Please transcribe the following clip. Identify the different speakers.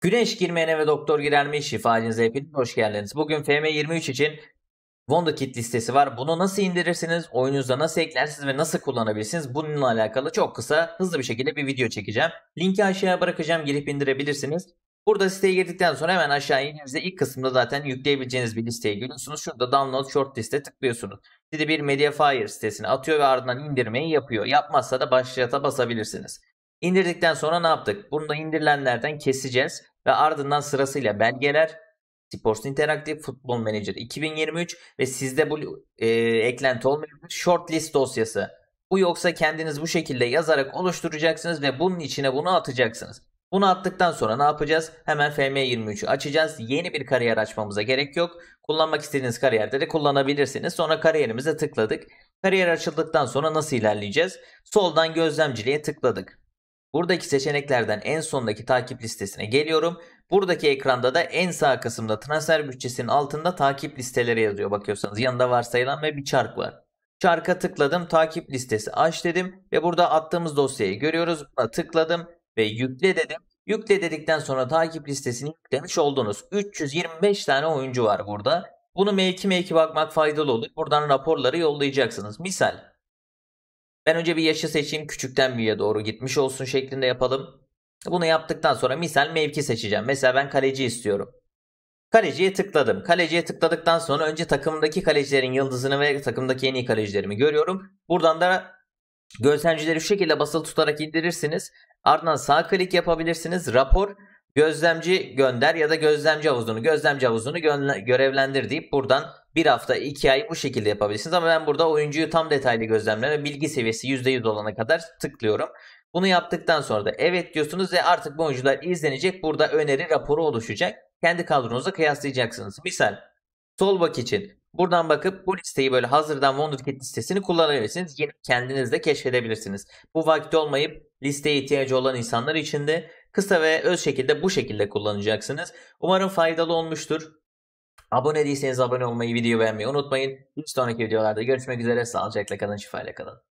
Speaker 1: Güneş girmeyene ve doktor girermiş. Şifacınıza hepiniz hoş geldiniz. Bugün FM23 e için WonderKit listesi var. Bunu nasıl indirirsiniz, oyununuzda nasıl eklersiniz ve nasıl kullanabilirsiniz? Bununla alakalı çok kısa, hızlı bir şekilde bir video çekeceğim. Linki aşağıya bırakacağım, girip indirebilirsiniz. Burada siteye girdikten sonra hemen aşağı indiğinizde ilk kısımda zaten yükleyebileceğiniz bir listeye giriyorsunuz. Şurada download short liste tıklıyorsunuz. Size bir Mediafire sitesine atıyor ve ardından indirmeyi yapıyor. Yapmazsa da başlata basabilirsiniz. İndirdikten sonra ne yaptık? Bunu da indirilenlerden keseceğiz ve ardından sırasıyla belgeler, Sports Interactive Football Manager 2023 ve sizde bu e, eklenti olmayan shortlist dosyası. Bu yoksa kendiniz bu şekilde yazarak oluşturacaksınız ve bunun içine bunu atacaksınız. Bunu attıktan sonra ne yapacağız? Hemen FM23'ü e açacağız. Yeni bir kariyer açmamıza gerek yok. Kullanmak istediğiniz kariyerde de kullanabilirsiniz. Sonra kariyerimize tıkladık. Kariyer açıldıktan sonra nasıl ilerleyeceğiz? Soldan gözlemciliğe tıkladık. Buradaki seçeneklerden en sondaki takip listesine geliyorum. Buradaki ekranda da en sağ kısımda transfer bütçesinin altında takip listeleri yazıyor bakıyorsanız. Yanında varsayılan ve bir çark var. Çarka tıkladım takip listesi aç dedim ve burada attığımız dosyayı görüyoruz. Buna tıkladım ve yükle dedim. Yükle dedikten sonra takip listesini yüklemiş oldunuz. 325 tane oyuncu var burada. Bunu mevki mevki bakmak faydalı olur. Buradan raporları yollayacaksınız. Misal ben önce bir yaşı seçeyim küçükten büyüğe doğru gitmiş olsun şeklinde yapalım. Bunu yaptıktan sonra misal mevki seçeceğim. Mesela ben kaleci istiyorum. Kaleciye tıkladım. Kaleciye tıkladıktan sonra önce takımdaki kalecilerin yıldızını ve takımdaki en iyi kalecilerimi görüyorum. Buradan da gözlemcileri şu şekilde basılı tutarak indirirsiniz. Ardından sağ klik yapabilirsiniz. Rapor, gözlemci gönder ya da gözlemci havuzunu, gözlemci havuzunu görevlendir deyip buradan bir hafta iki ay bu şekilde yapabilirsiniz ama ben burada oyuncuyu tam detaylı gözlemleme ve bilgi seviyesi %100 olana kadar tıklıyorum. Bunu yaptıktan sonra da evet diyorsunuz ve artık bu oyuncular izlenecek. Burada öneri raporu oluşacak. Kendi kadronuza kıyaslayacaksınız. Misal sol bak için buradan bakıp bu listeyi böyle hazırdan Wonderkid listesini kullanabilirsiniz. Yine kendiniz de keşfedebilirsiniz. Bu vakit olmayıp listeye ihtiyacı olan insanlar için de kısa ve öz şekilde bu şekilde kullanacaksınız. Umarım faydalı olmuştur. Abone değilseniz abone olmayı, videoyu beğenmeyi unutmayın. Bir sonraki videolarda görüşmek üzere. Sağlıcakla kalın, şifayla kalın.